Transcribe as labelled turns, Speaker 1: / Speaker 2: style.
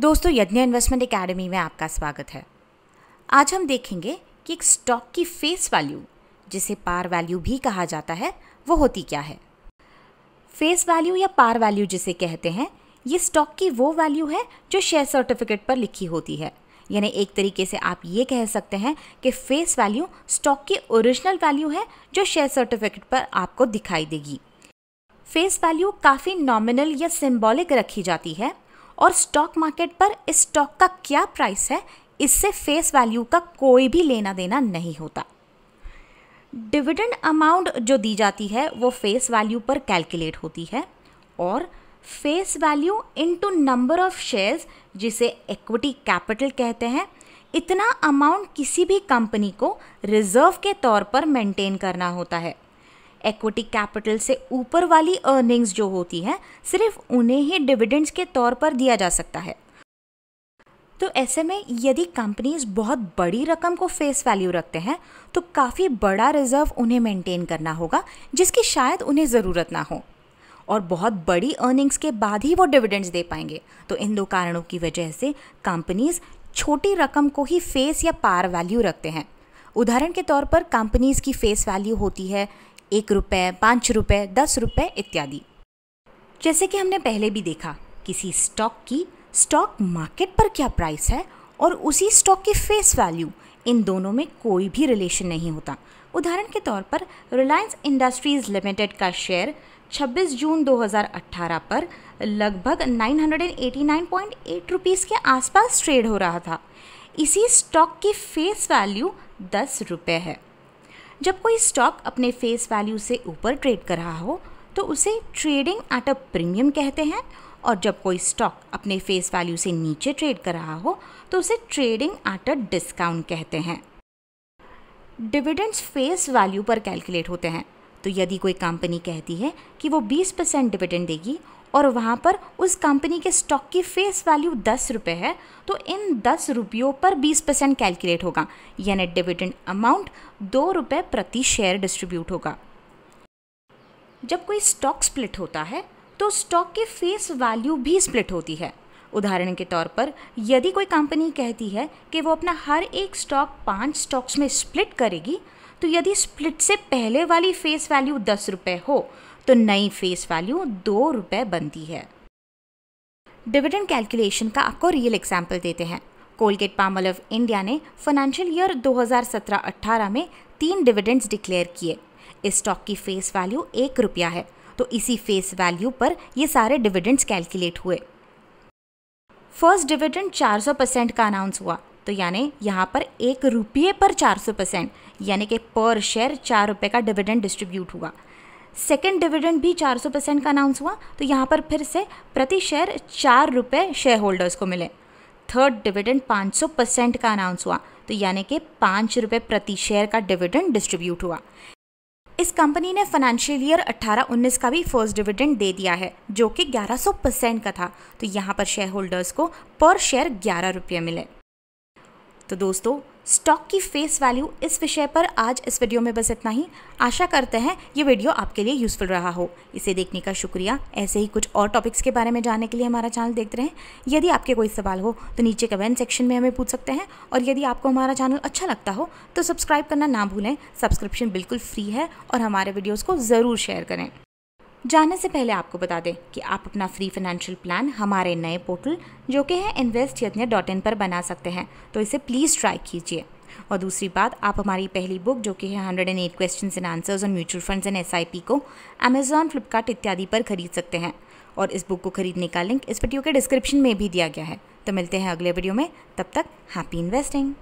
Speaker 1: दोस्तों यज्ञ investment academy में आपका स्वागत है आज हम देखेंगे कि एक स्टॉक की फेस वैल्यू जिसे पार वैल्यू भी कहा जाता है वो होती क्या है फेस वैल्यू या पार वैल्यू जिसे कहते हैं ये स्टॉक की वो वैल्यू है जो शेयर सर्टिफिकेट पर लिखी होती है यानी एक तरीके से आप ये कह सकते हैं कि फेस वैल्यू स्टॉक की ओरिजिनल वैल्यू है जो शेयर सर्टिफिकेट पर आपको दिखाई देगी फेस वैल्यू काफ़ी नॉमिनल या सिम्बॉलिक रखी जाती है और स्टॉक मार्केट पर इस स्टॉक का क्या प्राइस है इससे फेस वैल्यू का कोई भी लेना देना नहीं होता डिविडेंड अमाउंट जो दी जाती है वो फेस वैल्यू पर कैलकुलेट होती है और face value into number of shares जिसे इक्विटी कैपिटल कहते हैं इतना अमाउंट किसी भी कंपनी को रिजर्व के तौर पर मेंटेन करना होता है इक्विटी कैपिटल से ऊपर वाली अर्निंग्स जो होती हैं सिर्फ उन्हें ही डिविडेंड्स के तौर पर दिया जा सकता है तो ऐसे में यदि कंपनीज बहुत बड़ी रकम को फेस वैल्यू रखते हैं तो काफ़ी बड़ा रिजर्व उन्हें मेंटेन करना होगा जिसकी शायद उन्हें ज़रूरत ना हो और बहुत बड़ी अर्निंग्स के बाद ही वो डिविडेंड्स दे पाएंगे तो इन दो कारणों की वजह से कंपनीज छोटी रकम को ही फेस या पार वैल्यू रखते हैं उदाहरण के तौर पर कंपनीज की फेस वैल्यू होती है एक रुपये पाँच रुपये दस रुपये इत्यादि जैसे कि हमने पहले भी देखा किसी स्टॉक की स्टॉक मार्केट पर क्या प्राइस है और उसी स्टॉक की फेस वैल्यू इन दोनों में कोई भी रिलेशन नहीं होता उदाहरण के तौर पर रिलायंस इंडस्ट्रीज़ लिमिटेड का शेयर 26 जून 2018 पर लगभग 989.8 रुपीस के आसपास ट्रेड हो रहा था इसी स्टॉक की फेस वैल्यू दस रुपये है जब कोई स्टॉक अपने फेस वैल्यू से ऊपर ट्रेड कर रहा हो तो उसे ट्रेडिंग एट अ प्रीमियम कहते हैं और जब कोई स्टॉक अपने फेस वैल्यू से नीचे ट्रेड कर रहा हो तो उसे ट्रेडिंग एट अ डिस्काउंट कहते हैं डिविडेंड्स फेस वैल्यू पर कैलकुलेट होते हैं तो यदि कोई कंपनी कहती है कि वो 20 परसेंट डिविडेंड देगी और वहाँ पर उस कंपनी के स्टॉक की फेस वैल्यू दस रुपये है तो इन दस रुपयों पर बीस परसेंट कैलकुलेट होगा यानी डिविडेंड अमाउंट दो रुपये प्रति शेयर डिस्ट्रीब्यूट होगा जब कोई स्टॉक स्प्लिट होता है तो स्टॉक की फेस वैल्यू भी स्प्लिट होती है उदाहरण के तौर पर यदि कोई कंपनी कहती है कि वो अपना हर एक स्टॉक पांच स्टॉक्स में स्प्लिट करेगी तो यदि स्प्लिट से पहले वाली फेस वैल्यू दस रुपये हो तो नई फेस वैल्यू दो रुपये बनती है डिविडेंड कैलकुलेशन का आपको रियल एग्जाम्पल देते हैं कोलगेट पामल ऑफ इंडिया ने फाइनेंशियल ईयर 2017-18 में तीन डिविडेंड्स डिक्लेयर किए इस स्टॉक की फेस वैल्यू एक रुपया है तो इसी फेस वैल्यू पर ये सारे डिविडेंड्स कैलकुलेट हुए फर्स्ट डिविडेंड 400 परसेंट का अनाउंस हुआ तो यानी यहाँ पर एक रुपये पर चार सौ परसेंट यानी कि पर शेयर चार रुपये का डिविडेंड डिस्ट्रीब्यूट हुआ सेकेंड डिविडेंड भी चार सौ परसेंट का अनाउंस हुआ तो यहाँ पर फिर से प्रति शेयर चार रुपये शेयर होल्डर्स को मिले थर्ड डिविडेंड पाँच सौ परसेंट का अनाउंस हुआ तो यानी कि पाँच रुपये प्रति शेयर का डिविडेंड डिस्ट्रीब्यूट हुआ इस कंपनी ने फाइनेंशियल ईयर 18-19 का भी फर्स्ट डिविडेंड दे दिया है जो कि 1100 परसेंट का था तो यहाँ पर शेयर होल्डर्स को पर शेयर ग्यारह रुपये मिले तो दोस्तों स्टॉक की फेस वैल्यू इस विषय पर आज इस वीडियो में बस इतना ही आशा करते हैं ये वीडियो आपके लिए यूज़फुल रहा हो इसे देखने का शुक्रिया ऐसे ही कुछ और टॉपिक्स के बारे में जानने के लिए हमारा चैनल देखते रहें यदि आपके कोई सवाल हो तो नीचे कमेंट सेक्शन में हमें पूछ सकते हैं और यदि आपको हमारा चैनल अच्छा लगता हो तो सब्सक्राइब करना ना भूलें सब्सक्रिप्शन बिल्कुल फ्री है और हमारे वीडियोज़ को ज़रूर शेयर करें जानने से पहले आपको बता दें कि आप अपना फ्री फाइनेंशियल प्लान हमारे नए पोर्टल जो कि है इन्वेस्ट यज्ञ डॉट इन पर बना सकते हैं तो इसे प्लीज़ ट्राई कीजिए और दूसरी बात आप हमारी पहली बुक जो कि है hundred and eight questions and answers on mutual funds and एस को अमेजॉन फ्लिपकार्ट इत्यादि पर खरीद सकते हैं और इस बुक को खरीदने का लिंक इस वीडियो के डिस्क्रिप्शन में भी दिया गया है तो मिलते हैं अगले वीडियो में तब तक हैप्पी इन्वेस्टिंग